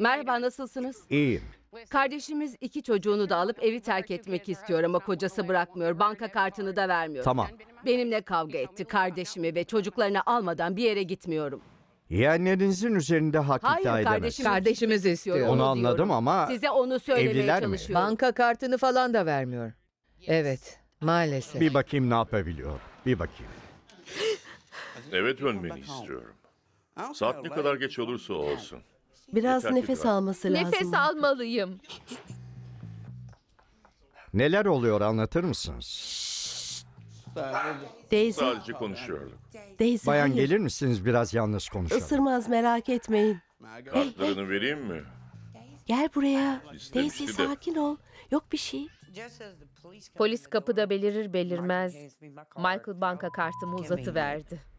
Merhaba, nasılsınız? İyiyim. Kardeşimiz iki çocuğunu da alıp evi terk etmek istiyor ama kocası bırakmıyor. Banka kartını da vermiyor. Tamam. Benimle kavga etti. Kardeşimi ve çocuklarını almadan bir yere gitmiyorum. Yeğenlerinizin üzerinde hak Hayır, iddia edemez. kardeşim- Kardeşimiz istiyor. Onu Onu anladım ama Size onu söylemeye Evliler mi? Banka kartını falan da vermiyor. Evet, maalesef. bir bakayım ne yapabiliyor. Bir bakayım. Evet dönmeni istiyorum. Saat ne kadar geç olursa olsun. Biraz Yeter nefes bırak. alması lazım. Nefes almalıyım. Neler oluyor anlatır mısınız? Daisy, Sadece konuşuyorduk. Daisy Bayan hayır. gelir misiniz biraz yalnız konuşalım. Isırmaz merak etmeyin. Kartlarını vereyim mi? Gel buraya. Daisy sakin ol. Yok bir şey. Polis kapıda belirir belirmez Michael banka kartımı uzatıverdi.